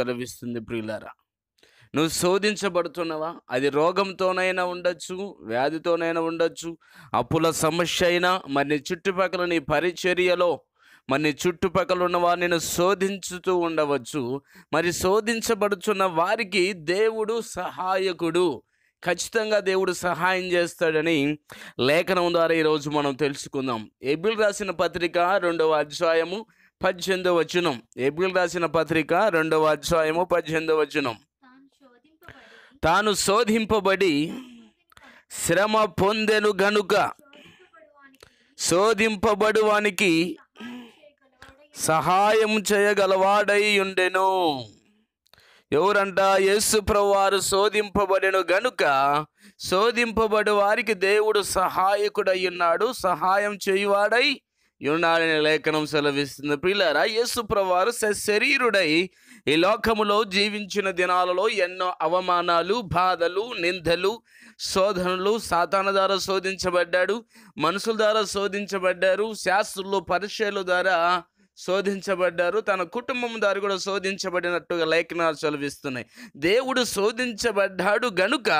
కలిపిస్తుంది ప్రియులారా నువ్వు శోధించబడుతున్నావా అది రోగంతోనైనా ఉండొచ్చు వ్యాధితోనైనా ఉండొచ్చు అప్పుల సమస్య అయినా మరి నీ చుట్టుపక్కల నీ పరిచర్యలో మరి నీ చుట్టుపక్కల ఉన్న వారిని శోధించుతూ ఉండవచ్చు మరి శోధించబడుచున్న వారికి దేవుడు సహాయకుడు ఖచ్చితంగా దేవుడు సహాయం చేస్తాడని లేఖనం ద్వారా ఈరోజు మనం తెలుసుకుందాం ఎబిల్ రాసిన పత్రిక రెండవ అధ్యాయము పద్దెనిమిదో వచనం ఏప్రిల్ రాసిన పత్రిక రెండవ అధ్యాయము పద్దెనిమిదో వచనం తాను శోధింపబడి శ్రమ పొందెను గనుక శోధింపబడువానికి సహాయం చేయగలవాడై ఉండెను ఎవరంట యేసు ప్రవారు శోధింపబడెను గనుక శోధింపబడి వారికి దేవుడు సహాయకుడై ఉన్నాడు సహాయం చేయువాడై యునాలని లేఖనం సెలవిస్తుంది ప్రియులారా యేసుప్రవారు శరీరుడై ఈ లోకములో జీవించిన దినాలలో ఎన్నో అవమానాలు బాధలు నిందలు శోధనలు సాతాన ద్వారా శోధించబడ్డాడు మనుషుల ద్వారా శోధించబడ్డారు శాస్త్రులు పరిచయలు ద్వారా శోధించబడ్డారు తన కుటుంబం ద్వారా కూడా శోధించబడినట్టుగా లేఖనాలు చదివిస్తున్నాయి దేవుడు శోధించబడ్డాడు గనుక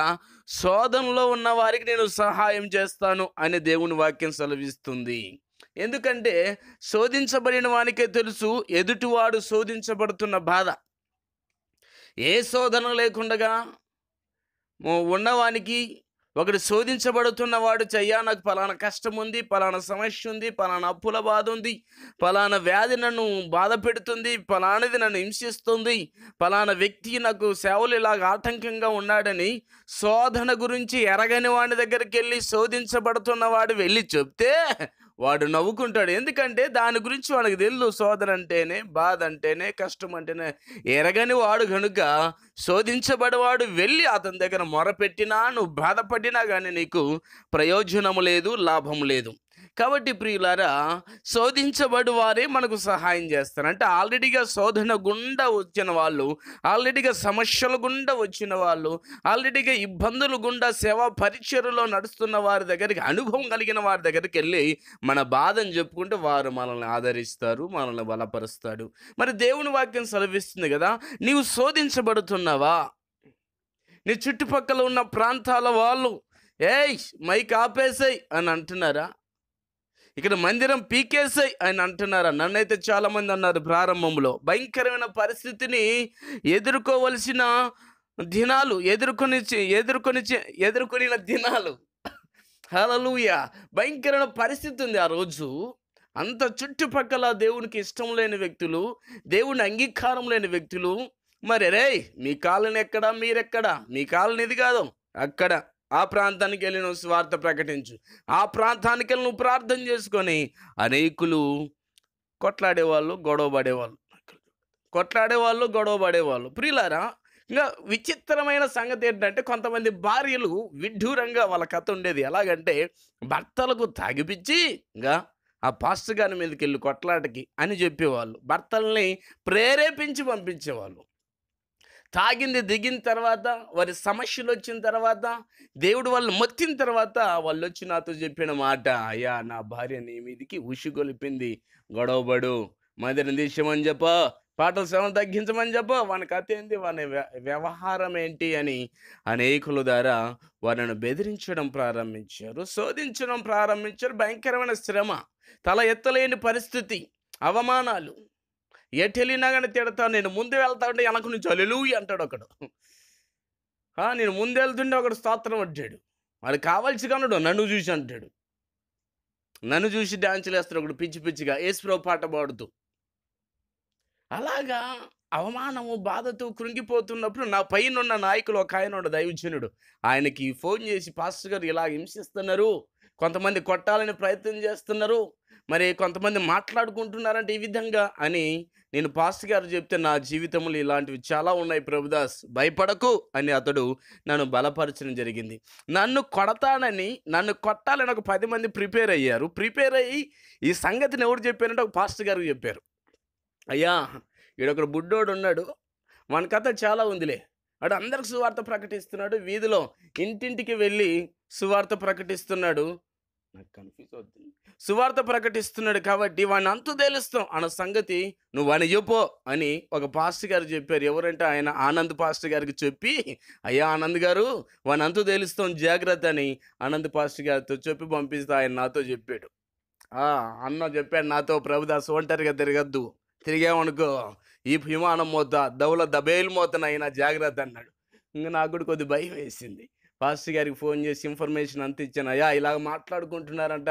శోధనలో ఉన్న వారికి నేను సహాయం చేస్తాను అని దేవుని వాక్యం సెలవిస్తుంది ఎందుకంటే శోధించబడిన వానికే తెలుసు ఎదుటివాడు శోధించబడుతున్న బాధ ఏ శోధన లేకుండగా ఉన్నవానికి ఒకడు శోధించబడుతున్నవాడు చెయ్యా నాకు పలానా కష్టం ఉంది పలానా సమస్య ఉంది పలానా అప్పుల బాధ ఉంది పలానా వ్యాధి నన్ను బాధ పెడుతుంది పలానది నన్ను హింసిస్తుంది పలానా వ్యక్తి నాకు సేవలు ఇలాగ ఆటంకంగా ఉన్నాడని శోధన గురించి ఎరగని వాడి దగ్గరికి వెళ్ళి శోధించబడుతున్నవాడు వెళ్ళి చెప్తే వాడు నవ్వుకుంటాడు ఎందుకంటే దాని గురించి వాడికి తెలుసు శోధన అంటేనే బాధ అంటేనే కష్టం అంటేనే ఎరగని వాడు కనుక శోధించబడవాడు వెళ్ళి అతని దగ్గర మొరపెట్టినా నువ్వు బాధపడినా కానీ నీకు ప్రయోజనము లేదు లాభం లేదు కాబట్టి ప్రియులారా శోధించబడి వారే మనకు సహాయం చేస్తారు అంటే ఆల్రెడీగా శోధన గుండా వచ్చిన వాళ్ళు ఆల్రెడీగా సమస్యల గుండా వచ్చిన వాళ్ళు ఆల్రెడీగా ఇబ్బందుల గుండా సేవా పరిచయలో నడుస్తున్న వారి దగ్గరికి అనుభవం కలిగిన వారి దగ్గరికి వెళ్ళి మన బాధను చెప్పుకుంటే వారు మనల్ని ఆదరిస్తారు మనల్ని బలపరుస్తాడు మరి దేవుని వాక్యం సెలవిస్తుంది కదా నీవు శోధించబడుతున్నావా నీ చుట్టుపక్కల ఉన్న ప్రాంతాల వాళ్ళు ఏయ్ మైక్ ఆపేసాయి అని అంటున్నారా ఇక్కడ మందిరం పీకేసై ఆయన అంటున్నారు నన్నైతే చాలామంది అన్నారు ప్రారంభంలో భయంకరమైన పరిస్థితిని ఎదుర్కోవలసిన దినాలు ఎదుర్కొని ఎదుర్కొని ఎదుర్కొనిన దినాలు హలలుయ భయంకరమైన పరిస్థితి ఉంది ఆ రోజు అంత చుట్టుపక్కల దేవునికి ఇష్టం లేని వ్యక్తులు దేవుని అంగీకారం లేని వ్యక్తులు మరి రే మీ కాలనీ ఎక్కడా మీరెక్కడా మీ కాలనిది ఇది కాదు అక్కడ ఆ ప్రాంతానికి వెళ్ళి నువ్వు స్వార్థ ప్రకటించు ఆ ప్రాంతానికి వెళ్ళి నువ్వు ప్రార్థన చేసుకొని అనేకులు కొట్లాడేవాళ్ళు గొడవ పడేవాళ్ళు కొట్లాడేవాళ్ళు గొడవ పడేవాళ్ళు ప్రియులారా ఇంకా విచిత్రమైన సంగతి ఏంటంటే కొంతమంది భార్యలు విడ్డూరంగా వాళ్ళ కథ ఉండేది ఎలాగంటే భర్తలకు తాగిపించి ఇంకా ఆ పాస్టర్ గారి మీదకి వెళ్ళి కొట్లాటకి అని చెప్పేవాళ్ళు భర్తల్ని ప్రేరేపించి పంపించేవాళ్ళు తాగింది దిగిన తర్వాత వారి సమస్యలు వచ్చిన తర్వాత దేవుడు వాళ్ళు మొత్తిన తర్వాత వాళ్ళు వచ్చి నాతో చెప్పిన మాట అయ్యా నా భార్య నీ మీదికి కొలిపింది గొడవబడు మదిని తీసేమని చెప్ప పాటల శ్రమను తగ్గించమని చెప్ప వాని కథ ఏంటి వాని వ్యవహారం ఏంటి అని అనేకుల ద్వారా వారిని బెదిరించడం ప్రారంభించారు శోధించడం ప్రారంభించారు భయంకరమైన శ్రమ తల ఎత్తలేని పరిస్థితి అవమానాలు ఎటు వెళ్ళినా కానీ తిడతాను నేను ముందు వెళ్తా ఉంటే వెనక నుంచి అలెలు అంటాడు ఒకడు నేను ముందు వెళ్తుంటే ఒకడు స్తోత్రం అంటాడు వాడు కావాల్సి కన్నాడు నన్ను చూసి అంటాడు నన్ను చూసి డ్యాన్సులు వేస్తాడు ఒకడు పిచ్చి పిచ్చిగా ఏసుప్రో పాట పాడుతూ అలాగా అవమానము బాధతో కృంగిపోతున్నప్పుడు నా పైన ఉన్న నాయకులు ఒక ఆయన దైవజనుడు ఆయనకి ఫోన్ చేసి పాస్టర్ గారు ఇలా హింసిస్తున్నారు కొంతమంది కొట్టాలని ప్రయత్నం చేస్తున్నారు మరి కొంతమంది మాట్లాడుకుంటున్నారంటే ఈ విధంగా అని నేను పాస్ట్ గారు చెప్తే నా జీవితంలో ఇలాంటివి చాలా ఉన్నాయి ప్రభుదాస్ భయపడకు అని అతడు నన్ను బలపరచడం జరిగింది నన్ను కొడతానని నన్ను కొట్టాలని ఒక పది మంది ప్రిపేర్ అయ్యారు ప్రిపేర్ అయ్యి ఈ సంగతిని ఎవరు చెప్పారంటే ఒక పాస్ట్ గారు చెప్పారు అయ్యా ఈడొకడు బుడ్డోడు ఉన్నాడు మన కథ చాలా ఉందిలే వాడు అందరికి సువార్త ప్రకటిస్తున్నాడు వీధిలో ఇంటింటికి వెళ్ళి సువార్త ప్రకటిస్తున్నాడు నాకు కన్ఫ్యూజ్ అవుతుంది సువార్త ప్రకటిస్తున్నాడు కాబట్టి వాడిని అంత తేలుస్తాం అన్న సంగతి నువ్వు అని చెప్పో అని ఒక పాస్టర్ గారు చెప్పారు ఎవరంటే ఆయన ఆనంద్ పాస్టర్ గారికి చెప్పి అయ్యా ఆనంద్ గారు వాడిని అంత తేలుస్తాం జాగ్రత్త అని ఆనంద్ పాస్టర్ గారితో చెప్పి పంపిస్తే ఆయన నాతో చెప్పాడు అన్న చెప్పాడు నాతో ప్రభుదాస్ ఒంటరిగా తిరగద్దు తిరిగామనుకో ఈ విమానం మోత దౌల దబేలు మోతనైనా జాగ్రత్త అన్నాడు ఇంకా నాకు కూడా కొద్ది భయం వేసింది పాస్టర్ గారికి ఫోన్ చేసి ఇన్ఫర్మేషన్ అంత ఇచ్చాను అయ్యా ఇలాగ మాట్లాడుకుంటున్నారంట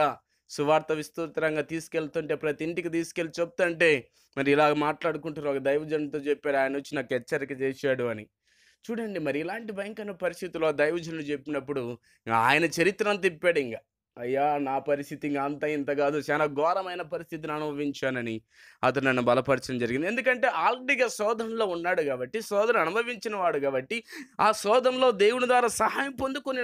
సువార్త విస్తృతంగా తీసుకెళ్తుంటే ప్రతి ఇంటికి తీసుకెళ్ళి చెప్తుంటే మరి ఇలాగ మాట్లాడుకుంటారు ఒక దైవజనుడితో చెప్పారు ఆయన వచ్చి నాకు హెచ్చరిక చేశాడు అని చూడండి మరి ఇలాంటి భయంకర పరిస్థితుల్లో దైవజనుడు చెప్పినప్పుడు ఆయన చరిత్రను తిప్పాడు ఇంకా అయ్యా నా పరిస్థితి ఇంకా అంత ఇంత కాదు చాలా ఘోరమైన పరిస్థితిని అనుభవించానని అతను నన్ను బలపరచడం జరిగింది ఎందుకంటే ఆల్రెడీగా శోధనలో ఉన్నాడు కాబట్టి శోధన అనుభవించిన వాడు కాబట్టి ఆ శోధంలో దేవుని ద్వారా సహాయం పొందుకుని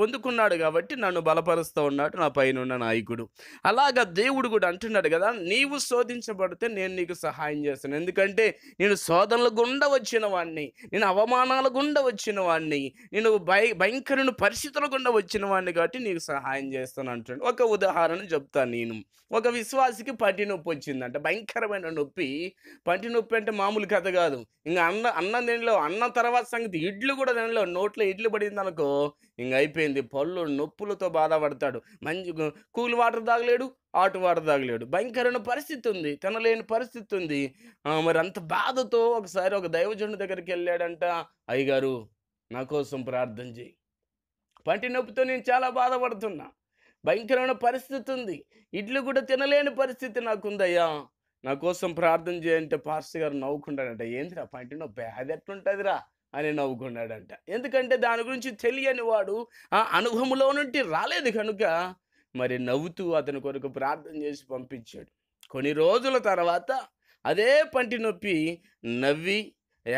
పొందుకున్నాడు కాబట్టి నన్ను బలపరుస్తూ ఉన్నాడు నా పైన ఉన్న నాయకుడు అలాగా దేవుడు కూడా అంటున్నాడు కదా నీవు శోధించబడితే నేను నీకు సహాయం చేస్తాను ఎందుకంటే నేను శోధనలు గుండా వచ్చిన వాడిని నేను అవమానాల గుండా వచ్చిన వాడిని నేను భయ భయంకరణ పరిస్థితుల గుండా వచ్చిన వాడిని కాబట్టి నీకు సహాయం చేస్తాను అంటుండే ఒక ఉదాహరణ చెప్తాను నేను ఒక విశ్వాసికి పంటి నొప్పి వచ్చిందంట భయంకరమైన నొప్పి పంటి నొప్పి అంటే మామూలు కథ కాదు ఇంకా అన్న అన్నం దేనిలో అన్నం తర్వాత సంగతి ఇడ్లు కూడా దానిలో నోట్లో ఇడ్లు పడింది అనుకో ఇంక అయిపోయింది పళ్ళు నొప్పులతో బాధపడతాడు మంచి కూల్ వాటర్ తాగలేడు ఆటు వాటర్ తాగలేడు భయంకరమైన పరిస్థితి ఉంది తినలేని పరిస్థితి ఉంది మరి అంత బాధతో ఒకసారి ఒక దైవజనుడి దగ్గరికి వెళ్ళాడంట అయ్యగారు నా కోసం ప్రార్థన చేయి పంటి నొప్పితో నేను చాలా బాధపడుతున్నా భయంకరమైన పరిస్థితి ఉంది ఇడ్లు కూడా తినలేని పరిస్థితి నాకుందయ్యా నా కోసం ప్రార్థన చేయంటే పాస్టర్ గారు నవ్వుకున్నాడంట ఏందిరా పాయింట్ నో బ్యాధ ఎట్లుంటుందిరా అని నవ్వుకున్నాడంట ఎందుకంటే దాని గురించి తెలియని వాడు ఆ అనుభవంలో నుండి రాలేదు కనుక మరి నవ్వుతూ అతని కొరకు ప్రార్థన చేసి పంపించాడు కొన్ని రోజుల తర్వాత అదే పంటి నొప్పి నవ్వి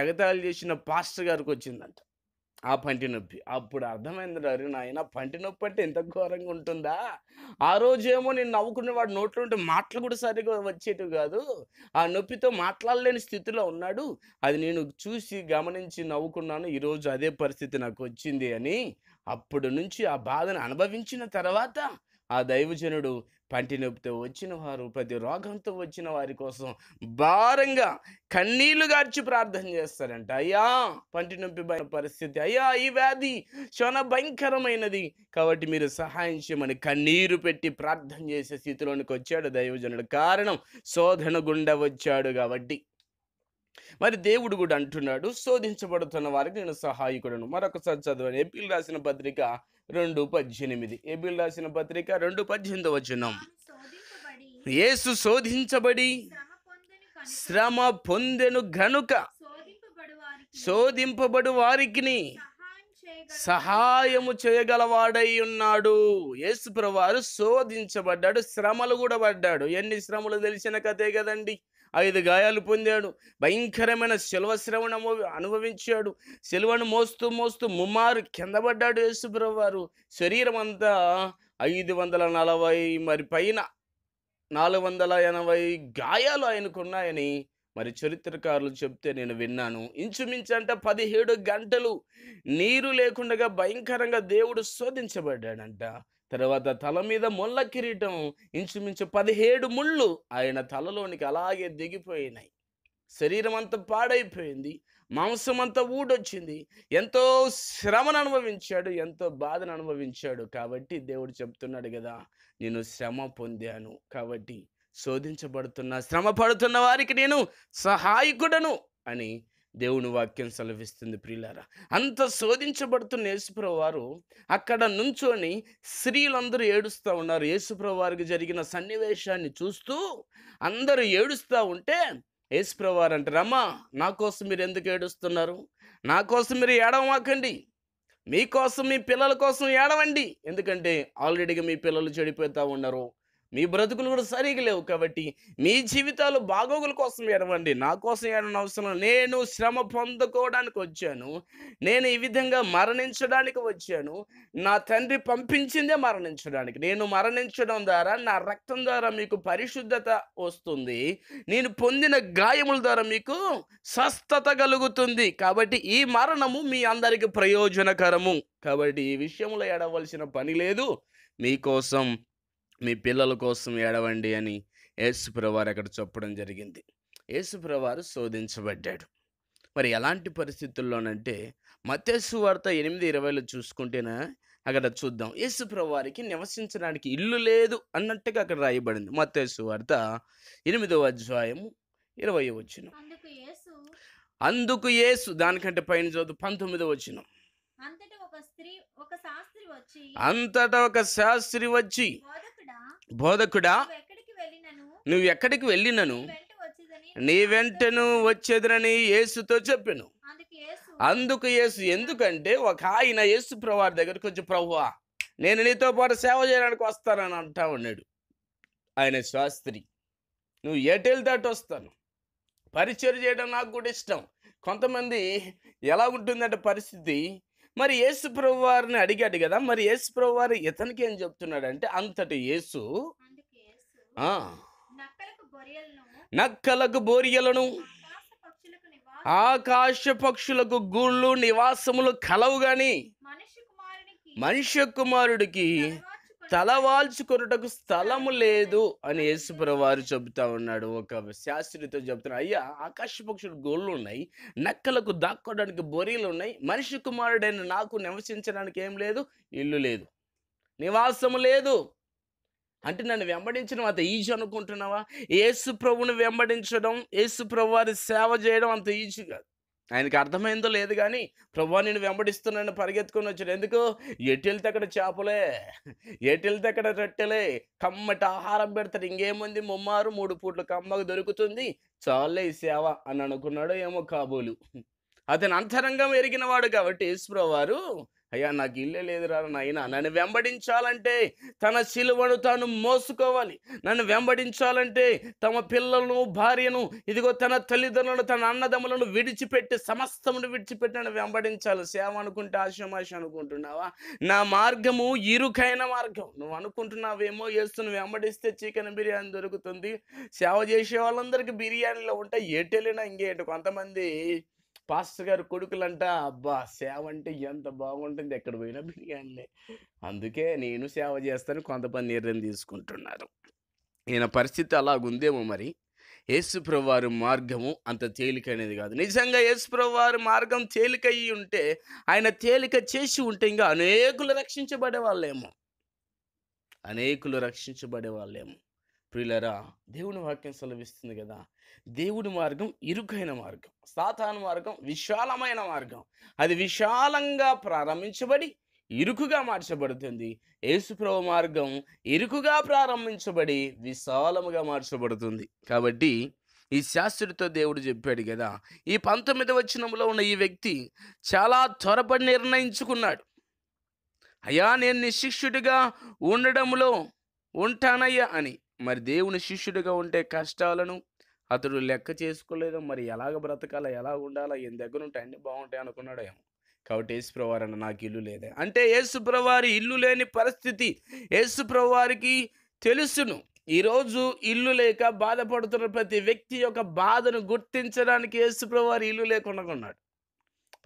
ఎగతాళి చేసిన పాస్టర్ గారికి వచ్చిందంట ఆ పంటి నొప్పి అప్పుడు అర్థమైంది అరే నాయన పంటి నొప్పి అంటే ఎంత ఘోరంగా ఉంటుందా ఆ రోజేమో నేను నవ్వుకునే వాడు నోట్లో ఉంటే మాటలు కూడా సరిగా వచ్చేటివి కాదు ఆ నొప్పితో మాట్లాడలేని స్థితిలో ఉన్నాడు అది నేను చూసి గమనించి నవ్వుకున్నాను ఈరోజు అదే పరిస్థితి నాకు వచ్చింది అని అప్పుడు నుంచి ఆ బాధను అనుభవించిన తర్వాత ఆ దైవజనుడు పంటి నొప్పితో వచ్చిన వారు ప్రతి రోగంతో వచ్చిన వారి కోసం భారంగా కన్నీళ్లు గార్చి ప్రార్థన చేస్తారంట అయ్యా పంటి నొప్పి పరిస్థితి అయ్యా ఈ వ్యాధి చాలా భయంకరమైనది కాబట్టి మీరు సహాయం చేయమని కన్నీరు పెట్టి ప్రార్థన చేసే స్థితిలోనికి వచ్చాడు దైవజనుడు కారణం శోధన గుండా వచ్చాడు కాబట్టి మరి దేవుడు కూడా అంటున్నాడు శోధించబడుతున్న వారికి నేను సహాయకుడను మరొకసారి చదవను ఏపీ రాసిన పత్రిక రెండు పద్దెనిమిది ఏపీ రాసిన పత్రిక రెండు పద్దెనిమిది వచనం యేసు శోధించబడి శ్రమ పొందెను గనుక శోధింపబడు వారికి సహాయము చేయగలవాడై ఉన్నాడు ప్రవారు శోధించబడ్డాడు శ్రమలు కూడా పడ్డాడు ఎన్ని శ్రమలు తెలిసిన కథే కదండి ఐదు గాయాలు పొందాడు భయంకరమైన శిల్వ శ్రవణం అనుభవించాడు శిలువను మోస్తూ మోస్తూ ముమ్మారు కిందపడ్డాడు యేసుప్రభు వారు శరీరం అంతా ఐదు వందల నలభై మరి పైన నాలుగు వందల ఎనభై గాయాలు ఆయనకున్నాయని మరి చరిత్రకారులు చెప్తే నేను విన్నాను ఇంచుమించు అంటే పదిహేడు గంటలు నీరు లేకుండా భయంకరంగా దేవుడు శోధించబడ్డాడంట తర్వాత తల మీద ముళ్ళ కిరీటం ఇంచుమించు పదిహేడు ముళ్ళు ఆయన తలలోనికి అలాగే దిగిపోయినాయి శరీరం అంతా పాడైపోయింది మాంసం అంతా ఊడొచ్చింది ఎంతో శ్రమను అనుభవించాడు ఎంతో బాధను అనుభవించాడు కాబట్టి దేవుడు చెప్తున్నాడు కదా నేను శ్రమ పొందాను కాబట్టి శోధించబడుతున్న శ్రమ పడుతున్న వారికి నేను సహాయకుడను అని దేవుని వాక్యం సెలవిస్తుంది ప్రియులారా అంత శోధించబడుతున్న యేసుప్రభు వారు అక్కడ నుంచొని స్త్రీలందరూ ఏడుస్తూ ఉన్నారు యేసుప్రభు వారికి జరిగిన సన్నివేశాన్ని చూస్తూ అందరూ ఏడుస్తూ ఉంటే యేసుప్రభు వారు అంటారు అమ్మా నా కోసం మీరు ఎందుకు ఏడుస్తున్నారు నా కోసం మీరు ఏడవమాకండి మీకోసం మీ పిల్లల కోసం ఏడవండి ఎందుకంటే ఆల్రెడీగా మీ పిల్లలు చెడిపోతూ ఉన్నారు మీ బ్రతుకులు కూడా సరిగా లేవు కాబట్టి మీ జీవితాలు బాగోగుల కోసం ఎడవండి నా కోసం ఏడన అవసరం నేను శ్రమ పొందుకోవడానికి వచ్చాను నేను ఈ విధంగా మరణించడానికి వచ్చాను నా తండ్రి పంపించిందే మరణించడానికి నేను మరణించడం ద్వారా నా రక్తం ద్వారా మీకు పరిశుద్ధత వస్తుంది నేను పొందిన గాయముల ద్వారా మీకు స్వస్థత కలుగుతుంది కాబట్టి ఈ మరణము మీ అందరికీ ప్రయోజనకరము కాబట్టి ఈ విషయంలో ఎడవలసిన పని లేదు మీకోసం మీ పిల్లల కోసం ఏడవండి అని యేసుప్రవారు అక్కడ చెప్పడం జరిగింది యేసుప్రవారు శోధించబడ్డాడు మరి ఎలాంటి పరిస్థితుల్లోనంటే మతేసు వార్త ఎనిమిది ఇరవైలో చూసుకుంటేనే అక్కడ చూద్దాం యేసుప్రభు నివసించడానికి ఇల్లు లేదు అన్నట్టుగా అక్కడ రాయబడింది మతేసు వార్త ఎనిమిదవ అధ్యాయం ఇరవై వచ్చిన అందుకు యేసు దానికంటే పైన చదువు పంతొమ్మిదవ వచ్చిన అంతటా ఒక శాస్త్రి వచ్చి బోధకుడా నువ్వు ఎక్కడికి వెళ్ళినను నీ వెంటను వచ్చేదనని యేసుతో చెప్పాను అందుకు యేసు ఎందుకంటే ఒక ఆయన యేసు ప్రభువారి దగ్గరకు వచ్చి ప్రభువా నేను నీతో పాటు సేవ చేయడానికి వస్తానని అంటా ఉన్నాడు ఆయన శాస్త్రి నువ్వు ఏటేళ్ళు దాటి వస్తాను పరిచయం చేయడం నాకు కూడా ఇష్టం కొంతమంది ఎలా ఉంటుందంటే పరిస్థితి మరి యేసు ప్రభు వారిని అడిగాడు కదా మరి యేసు ప్రభు వారు ఇతనికి ఏం చెప్తున్నాడంటే అంతటి యేసు నక్కలకు బోరియలను ఆకాశ పక్షులకు గూళ్ళు నివాసములు కలవు గాని మనిషి కుమారుడికి తలవాల్చుకొనుటకు స్థలము లేదు అని యేసుప్ర వారు చెబుతా ఉన్నాడు ఒక శాస్త్రితో చెబుతున్నాడు అయ్యా ఆకాశ పక్షులు గోళ్ళు ఉన్నాయి నక్కలకు దాక్కోవడానికి బొరీలు ఉన్నాయి మనిషి కుమారుడైన నాకు నివసించడానికి ఏం లేదు ఇల్లు లేదు నివాసము లేదు అంటే నన్ను వెంబడించడం అంత ఈజీ అనుకుంటున్నావా యేసు ప్రభుని వెంబడించడం యేసు ప్రభు వారి సేవ చేయడం అంత ఈజీ కాదు ఆయనకు అర్థమైందో లేదు కానీ ప్రభా నేను వెంబడిస్తున్నాను పరిగెత్తుకొని వచ్చాడు ఎందుకు ఎటు అక్కడ చేపలే ఎటు అక్కడ రొట్టెలే కమ్మటి ఆహారం పెడతారు ఇంకేముంది ముమ్మారు మూడు పూట్ల కమ్మకు దొరుకుతుంది చాలే సేవ అని అనుకున్నాడు ఏమో కాబోలు అతను అంతరంగం ఎరిగినవాడు కాబట్టి వారు అయ్యా నాకు ఇల్లే లేదురా నాయన నన్ను వెంబడించాలంటే తన శిలువను తాను మోసుకోవాలి నన్ను వెంబడించాలంటే తమ పిల్లలను భార్యను ఇదిగో తన తల్లిదండ్రులను తన అన్నదమ్ములను విడిచిపెట్టి సమస్తమును విడిచిపెట్టి నన్ను వెంబడించాలి సేవ అనుకుంటే ఆశమాష అనుకుంటున్నావా నా మార్గము ఇరుకైన మార్గం నువ్వు అనుకుంటున్నావేమో వేస్తున్న వెంబడిస్తే చికెన్ బిర్యానీ దొరుకుతుంది సేవ చేసే వాళ్ళందరికీ బిర్యానీలో ఉంటే ఏటెళ్ళినా ఇంకేంటి కొంతమంది పాస్టర్ గారు కొడుకులంట అబ్బా సేవ అంటే ఎంత బాగుంటుంది ఎక్కడ పోయినా బిర్యానీ అందుకే నేను సేవ చేస్తాను కొంతమంది నిర్ణయం తీసుకుంటున్నారు ఈయన పరిస్థితి అలాగుందేమో మరి యేసుప్రభు మార్గము అంత తేలికైనది కాదు నిజంగా యేసుప్రభు మార్గం తేలికయ్యి ఉంటే ఆయన తేలిక చేసి ఉంటే ఇంకా అనేకులు రక్షించబడే వాళ్ళేమో అనేకులు రక్షించబడే వాళ్ళేమో ప్రియులరా దేవుని వాక్యం సెలవిస్తుంది కదా దేవుడి మార్గం ఇరుకైన మార్గం సాధారణ మార్గం విశాలమైన మార్గం అది విశాలంగా ప్రారంభించబడి ఇరుకుగా మార్చబడుతుంది యేసుప్రభు మార్గం ఇరుకుగా ప్రారంభించబడి విశాలముగా మార్చబడుతుంది కాబట్టి ఈ శాస్త్రుడితో దేవుడు చెప్పాడు కదా ఈ పంతొమ్మిది వచ్చినంలో ఉన్న ఈ వ్యక్తి చాలా త్వరపడి నిర్ణయించుకున్నాడు అయ్యా నేను నిశిక్షుడిగా ఉండడంలో ఉంటానయ్యా అని మరి దేవుని శిష్యుడిగా ఉంటే కష్టాలను అతడు లెక్క చేసుకోలేదు మరి ఎలాగ బ్రతకాలా ఎలా ఉండాలో ఈయన దగ్గర ఉంటే అన్నీ బాగుంటాయి అనుకున్నాడు ఏమో కాబట్టి అన్న నాకు ఇల్లు లేదే అంటే యేసుప్రవారి ఇల్లు లేని పరిస్థితి యేసుప్రవారికి తెలుసును ఈరోజు ఇల్లు లేక బాధపడుతున్న ప్రతి వ్యక్తి యొక్క బాధను గుర్తించడానికి యేసుప్రవారి ఇల్లు లేకుండా ఉన్నాడు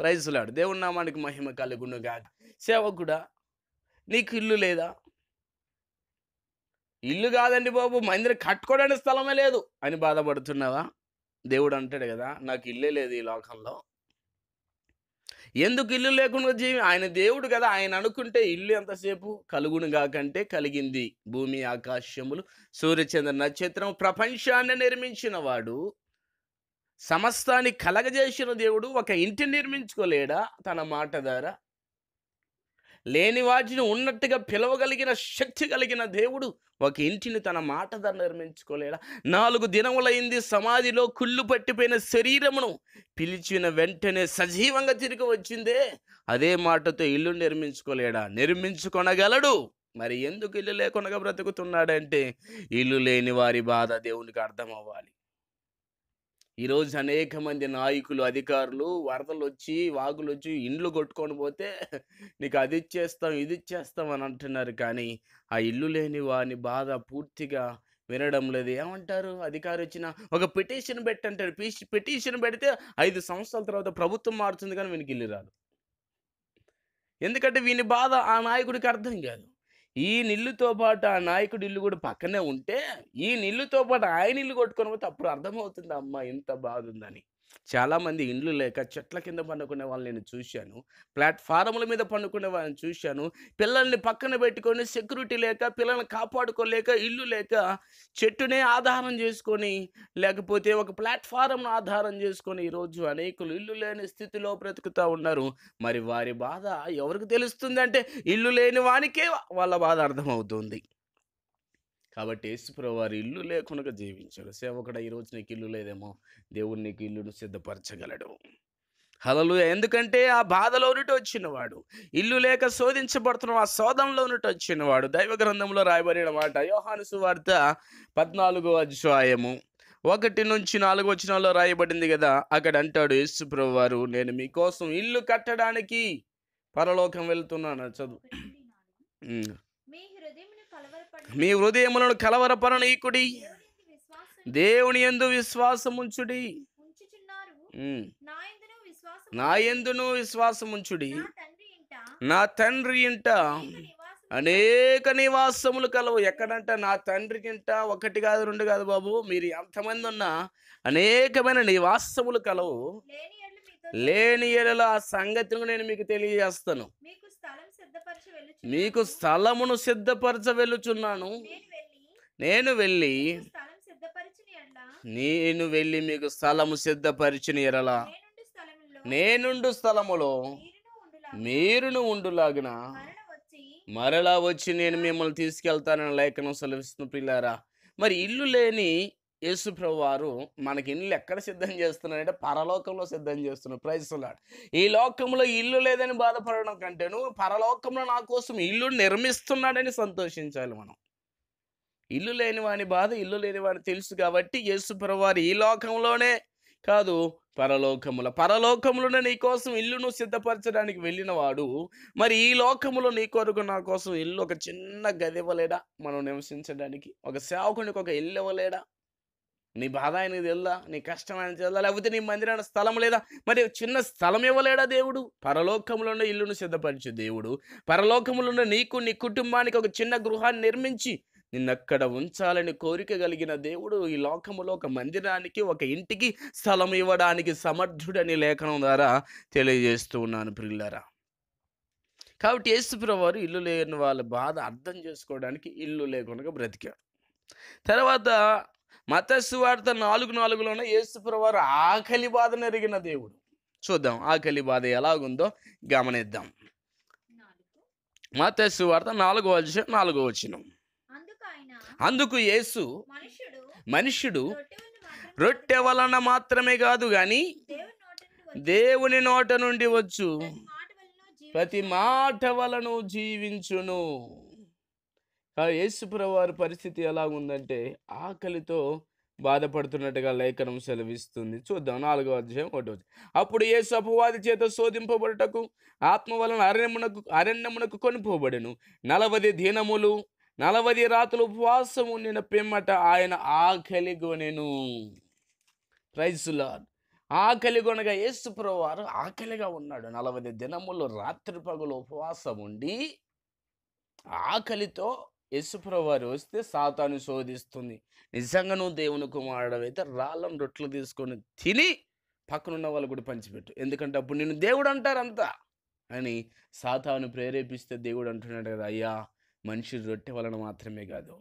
ప్రైజులాడు దేవుడి నామానికి మహిమ కలుగును కాదు సేవకుడా నీకు ఇల్లు లేదా ఇల్లు కాదండి బాబు మందిరం కట్టుకోవడానికి స్థలమే లేదు అని బాధపడుతున్నావా దేవుడు అంటాడు కదా నాకు ఇల్లే లేదు ఈ లోకంలో ఎందుకు ఇల్లు లేకుండా జీవి ఆయన దేవుడు కదా ఆయన అనుకుంటే ఇల్లు ఎంతసేపు కలుగును కాకంటే కలిగింది భూమి ఆకాశములు సూర్యచంద్ర నక్షత్రం ప్రపంచాన్ని నిర్మించిన వాడు సమస్తాన్ని కలగజేసిన దేవుడు ఒక ఇంటిని నిర్మించుకోలేడా తన మాట ద్వారా లేని వాటిని ఉన్నట్టుగా పిలవగలిగిన శక్తి కలిగిన దేవుడు ఒక ఇంటిని తన మాట ధర నిర్మించుకోలేడా నాలుగు దినములైంది సమాధిలో కుళ్ళు పట్టిపోయిన శరీరమును పిలిచిన వెంటనే సజీవంగా తిరిగి వచ్చిందే అదే మాటతో ఇల్లు నిర్మించుకోలేడా నిర్మించుకొనగలడు మరి ఎందుకు ఇల్లు లేకుండా బ్రతుకుతున్నాడంటే ఇల్లు లేని వారి బాధ దేవునికి అర్థం అవ్వాలి ఈరోజు అనేక మంది నాయకులు అధికారులు వరదలు వచ్చి వాగులు వచ్చి ఇండ్లు కొట్టుకొని పోతే నీకు అది ఇచ్చేస్తాం ఇది ఇచ్చేస్తాం అని అంటున్నారు కానీ ఆ ఇల్లు లేని వాని బాధ పూర్తిగా వినడం లేదు ఏమంటారు అధికారి వచ్చిన ఒక పిటిషన్ పెట్టి అంటారు పిటిషన్ పెడితే ఐదు సంవత్సరాల తర్వాత ప్రభుత్వం మారుతుంది కానీ వీనికి ఇల్లు రాదు ఎందుకంటే వీని బాధ ఆ నాయకుడికి అర్థం కాదు ఈ నిల్లుతో పాటు ఆ నాయకుడి ఇల్లు కూడా పక్కనే ఉంటే ఈ నిల్లుతో పాటు ఆయన ఇల్లు కొట్టుకొని పోతే అప్పుడు అర్థమవుతుంది అమ్మ ఇంత బాగుందని చాలామంది ఇండ్లు లేక చెట్ల కింద పండుకునే వాళ్ళని నేను చూశాను ప్లాట్ఫారంల మీద పండుకునే వాళ్ళని చూశాను పిల్లల్ని పక్కన పెట్టుకొని సెక్యూరిటీ లేక పిల్లల్ని కాపాడుకోలేక ఇల్లు లేక చెట్టునే ఆధారం చేసుకొని లేకపోతే ఒక ప్లాట్ఫారంను ఆధారం చేసుకొని ఈరోజు అనేకులు ఇల్లు లేని స్థితిలో బ్రతుకుతూ ఉన్నారు మరి వారి బాధ ఎవరికి తెలుస్తుందంటే ఇల్లు లేని వానికే వాళ్ళ బాధ అర్థమవుతుంది కాబట్టి యేసుప్రభు వారి ఇల్లు లేకుండా జీవించాడు సేవకుడ ఈరోజు నీకు ఇల్లు లేదేమో దేవుడు నీకు ఇల్లును సిద్ధపరచగలడు హలలు ఎందుకంటే ఆ బాధలో ఉన్నట్టు వచ్చినవాడు ఇల్లు లేక శోధించబడుతున్న ఆ శోధంలో ఉన్నట్టు వచ్చినవాడు దైవ గ్రంథంలో రాయబడిన మాట యోహాను సువార్త పద్నాలుగో అధ్యాయము ఒకటి నుంచి నాలుగు వచనంలో రాయబడింది కదా అక్కడ అంటాడు యేసుప్రభు వారు నేను మీకోసం ఇల్లు కట్టడానికి పరలోకం వెళ్తున్నాను చదువు మీ హృదయములను కలవరపరణీకుడి దేవుని ఎందు విశ్వాసముంచుడి నా ఎందును విశ్వాసముంచుడి నా తండ్రి ఇంట అనేక నివాసములు కలవు ఎక్కడంట నా తండ్రి ఇంట ఒకటి కాదు రెండు కాదు బాబు మీరు ఎంతమంది ఉన్నా అనేకమైన నివాసములు కలవు లేని ఎడల ఆ సంగతిని నేను మీకు తెలియజేస్తాను మీకు స్థలమును సిద్ధపరచ వెళ్ళుచున్నాను నేను వెళ్ళి నేను వెళ్ళి మీకు స్థలము సిద్ధపరిచిన ఎరలా నేనుండు స్థలములో మీరును ఉండులాగిన మరలా వచ్చి నేను మిమ్మల్ని తీసుకెళ్తానని లేఖనం సెలవిస్తున్న పిల్లారా మరి ఇల్లు లేని యేసుప్రభు వారు మనకి ఇల్లు ఎక్కడ సిద్ధం చేస్తున్నారంటే పరలోకంలో సిద్ధం చేస్తున్నారు ప్రైజ్లాడ్ ఈ లోకంలో ఇల్లు లేదని బాధపడడం కంటే నువ్వు పరలోకంలో నా కోసం ఇల్లు నిర్మిస్తున్నాడని సంతోషించాలి మనం ఇల్లు లేని వాని బాధ ఇల్లు లేని వాడిని తెలుసు కాబట్టి యేసు వారు ఈ లోకంలోనే కాదు పరలోకముల పరలోకములోనే నీ కోసం ఇల్లును సిద్ధపరచడానికి వెళ్ళిన వాడు మరి ఈ లోకములో నీ కొరకు నా కోసం ఇల్లు ఒక చిన్న గది ఇవ్వలేడా మనం నివసించడానికి ఒక సేవకునికి ఒక ఇల్లు ఇవ్వలేడా నీ బాధ ఆయనకు తెలుదా నీ కష్టం ఆయన తెలుదా లేకపోతే నీ మందిరానికి స్థలం లేదా మరి చిన్న స్థలం ఇవ్వలేడా దేవుడు ఉన్న ఇల్లును సిద్ధపరిచే దేవుడు పరలోకములున్న నీకు నీ కుటుంబానికి ఒక చిన్న గృహాన్ని నిర్మించి నిన్నక్కడ ఉంచాలని కోరిక కలిగిన దేవుడు ఈ లోకములో ఒక మందిరానికి ఒక ఇంటికి స్థలం ఇవ్వడానికి సమర్థుడని లేఖనం ద్వారా తెలియజేస్తూ ఉన్నాను ప్రిల్లరా కాబట్టి వారు ఇల్లు లేని వాళ్ళ బాధ అర్థం చేసుకోవడానికి ఇల్లు లేకుండా బ్రతికాడు తర్వాత వార్త నాలుగు నాలుగులోనే వారు ఆకలి బాధ నెరిగిన దేవుడు చూద్దాం ఆకలి బాధ ఎలాగుందో గమనిద్దాం వార్త నాలుగో వచ్చిన నాలుగో వచ్చిన అందుకు యేసు మనుష్యుడు రొట్టె వలన మాత్రమే కాదు కానీ దేవుని నోట నుండి వచ్చు ప్రతి మాట వలను జీవించును యేసుప్రవారి పరిస్థితి ఎలా ఉందంటే ఆకలితో బాధపడుతున్నట్టుగా లేఖనం సెలవిస్తుంది చూద్దాం నాలుగో అధ్యాయం ఒకటో అప్పుడు యేసు అపవాది చేత శోధింపబడటకు ఆత్మ వలన అరణ్యమునకు అరణ్యమునకు కొనిపోబడెను నలవది దినములు నలవది రాత్రులు ఉపవాసం ఉండిన పిమ్మట ఆయన ఆకలి కొనెను ఆకలిగొనెను ఆకలి కొనగా యేసుప్రవారు ఆకలిగా ఉన్నాడు నలవది దినములు రాత్రి పగులు ఉపవాసం ఉండి ఆకలితో యేసుప్రవారు వస్తే సాతాను శోధిస్తుంది నిజంగా నువ్వు దేవుని కుమారుడవైతే రాళ్ళను రొట్టెలు తీసుకొని తిని పక్కనున్న వాళ్ళు కూడా పంచిపెట్టు ఎందుకంటే అప్పుడు నేను దేవుడు అంటారంతా అని సాతాను ప్రేరేపిస్తే దేవుడు అంటున్నాడు కదా అయ్యా మనిషి రొట్టె వలన మాత్రమే కాదు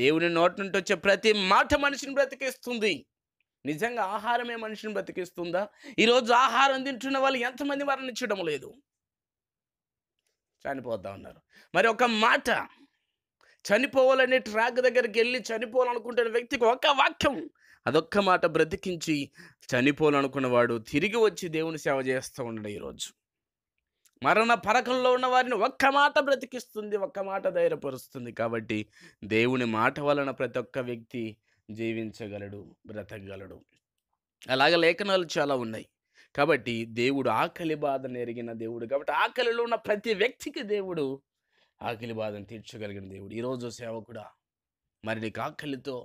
దేవుని నోటి నుండి వచ్చే ప్రతి మాట మనిషిని బ్రతికిస్తుంది నిజంగా ఆహారమే మనిషిని బ్రతికిస్తుందా ఈరోజు ఆహారం తింటున్న వాళ్ళు ఎంతమంది మరణించడం లేదు చనిపోతా ఉన్నారు మరి ఒక మాట చనిపోవాలనే ట్రాక్ దగ్గరికి వెళ్ళి చనిపోవాలనుకుంటున్న వ్యక్తికి ఒక వాక్యం అదొక్క మాట బ్రతికించి చనిపోవాలనుకున్నవాడు తిరిగి వచ్చి దేవుని సేవ చేస్తూ ఉండడు ఈరోజు మరణ పరకంలో ఉన్న వారిని ఒక్క మాట బ్రతికిస్తుంది ఒక్క మాట ధైర్యపరుస్తుంది కాబట్టి దేవుని మాట వలన ప్రతి ఒక్క వ్యక్తి జీవించగలడు బ్రతకగలడు అలాగ లేఖనాలు చాలా ఉన్నాయి కాబట్టి దేవుడు ఆకలి బాధ నెరిగిన దేవుడు కాబట్టి ఆకలిలో ఉన్న ప్రతి వ్యక్తికి దేవుడు ఆకలి బాధను తీర్చగలిగిన దేవుడు ఈరోజు సేవ కూడా మరి నీకు ఆకలితో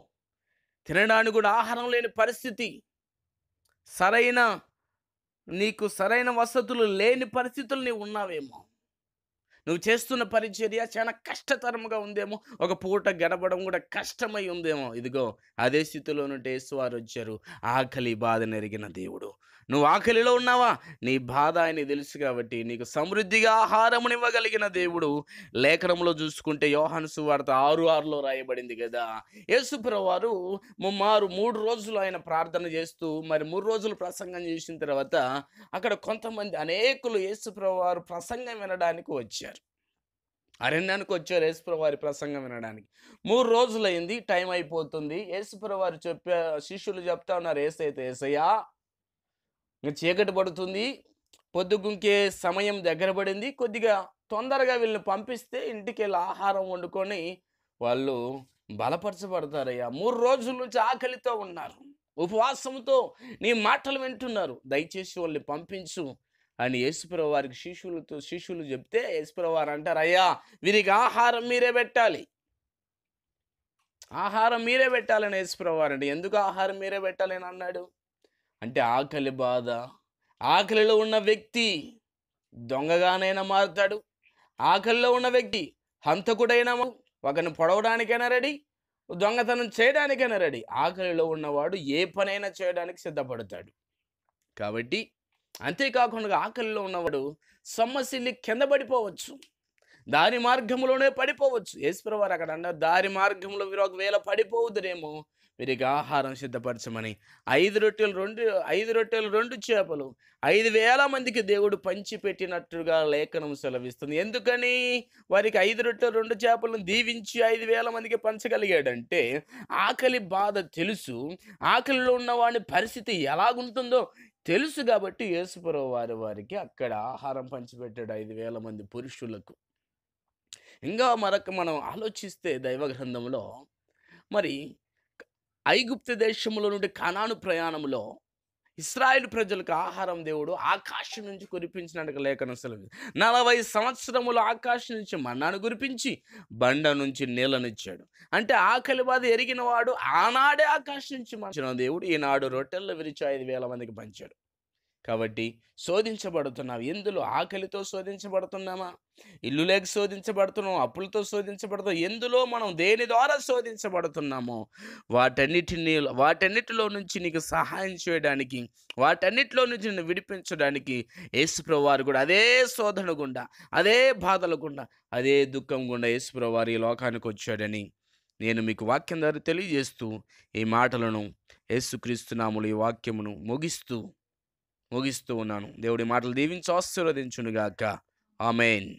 తినడానికి కూడా ఆహారం లేని పరిస్థితి సరైన నీకు సరైన వసతులు లేని పరిస్థితులు నీవు ఉన్నావేమో నువ్వు చేస్తున్న పరిచర్య చాలా కష్టతరంగా ఉందేమో ఒక పూట గడపడం కూడా కష్టమై ఉందేమో ఇదిగో అదే స్థితిలో నుండి యేసువారు వచ్చారు ఆకలి బాధ నెరిగిన దేవుడు నువ్వు ఆకలిలో ఉన్నావా నీ బాధ ఆయన తెలుసు కాబట్టి నీకు సమృద్ధిగా ఆహారమునివ్వగలిగిన దేవుడు లేఖనంలో చూసుకుంటే యోహన్సు వార్త ఆరు ఆరులో రాయబడింది కదా యేసుప్ర వారు మారు మూడు రోజులు ఆయన ప్రార్థన చేస్తూ మరి మూడు రోజులు ప్రసంగం చేసిన తర్వాత అక్కడ కొంతమంది అనేకులు యేసుప్ర వారు ప్రసంగం వినడానికి వచ్చారు అరణ్యానికి వచ్చారు వారి ప్రసంగం వినడానికి మూడు రోజులైంది టైం అయిపోతుంది వారు చెప్పే శిష్యులు చెప్తా ఉన్నారు ఏసైతే ఏసయ్యా చీకటి పడుతుంది పొద్దుగుంకే సమయం దగ్గర పడింది కొద్దిగా తొందరగా వీళ్ళని పంపిస్తే ఇంటికి వెళ్ళి ఆహారం వండుకొని వాళ్ళు బలపరచబడతారయ్యా మూడు రోజుల నుంచి ఆకలితో ఉన్నారు ఉపవాసంతో నీ మాటలు వింటున్నారు దయచేసి వాళ్ళని పంపించు అని యేసుప్రవ వారికి శిష్యులతో శిష్యులు చెప్తే యేసుప్రవ వారు అంటారు అయ్యా వీరికి ఆహారం మీరే పెట్టాలి ఆహారం మీరే పెట్టాలని యేసుప్రవ వారు అంటే ఎందుకు ఆహారం మీరే పెట్టాలని అన్నాడు అంటే ఆకలి బాధ ఆకలిలో ఉన్న వ్యక్తి దొంగగానైనా మారుతాడు ఆకలిలో ఉన్న వ్యక్తి హంతకుడైనా ఒకరిని పొడవడానికైనా రెడీ దొంగతనం చేయడానికైనా రెడీ ఆకలిలో ఉన్నవాడు ఏ పనైనా చేయడానికి సిద్ధపడతాడు కాబట్టి అంతేకాకుండా ఆకలిలో ఉన్నవాడు సమస్యలు కింద పడిపోవచ్చు దారి మార్గంలోనే పడిపోవచ్చు వారు అక్కడ అన్నారు దారి మార్గంలో మీరు ఒకవేళ పడిపోవద్దురేమో వీరికి ఆహారం సిద్ధపరచమని ఐదు రొట్టెలు రెండు ఐదు రొట్టెలు రెండు చేపలు ఐదు వేల మందికి దేవుడు పంచిపెట్టినట్టుగా లేఖనం సెలవిస్తుంది ఎందుకని వారికి ఐదు రొట్టెలు రెండు చేపలను దీవించి ఐదు వేల మందికి పంచగలిగాడంటే ఆకలి బాధ తెలుసు ఆకలిలో ఉన్న వాడి పరిస్థితి ఎలాగుంటుందో తెలుసు కాబట్టి యేసుపురో వారి వారికి అక్కడ ఆహారం పంచిపెట్టాడు ఐదు వేల మంది పురుషులకు ఇంకా మరొక మనం ఆలోచిస్తే దైవ మరి ఐగుప్త దేశంలో నుండి కణాను ప్రయాణంలో ఇస్రాయేల్ ప్రజలకు ఆహారం దేవుడు ఆకాశం నుంచి కురిపించినట్టుగా లేఖన సెలవు నలభై సంవత్సరములు ఆకాశం నుంచి మన్నాను కురిపించి బండ నుంచి నీళ్ళనిచ్చాడు అంటే ఆకలి బాధ ఎరిగిన వాడు ఆనాడే ఆకాశం నుంచి మంచిన దేవుడు ఈనాడు రొట్టెల్లో విరిచి ఐదు వేల మందికి పంచాడు కాబట్టి శోధించబడుతున్నావు ఎందులో ఆకలితో శోధించబడుతున్నామా ఇల్లు లేక శోధించబడుతున్నాం అప్పులతో శోధించబడుతున్నాం ఎందులో మనం దేని ద్వారా శోధించబడుతున్నామో వాటన్నిటిని వాటన్నిటిలో నుంచి నీకు సహాయం చేయడానికి వాటన్నిటిలో నుంచి నిన్ను విడిపించడానికి యేసుప్రభు వారు కూడా అదే శోధన గుండా అదే బాధల గుండా అదే దుఃఖం గుండా యేసుప్రభు ఈ లోకానికి వచ్చాడని నేను మీకు వాక్యం ద్వారా తెలియజేస్తూ ఈ మాటలను యేసుక్రీస్తునాములు ఈ వాక్యమును ముగిస్తూ ముగిస్తూ ఉన్నాను దేవుడి మాటలు దీవించి ఆశీర్వదించుగాక ఆమెన్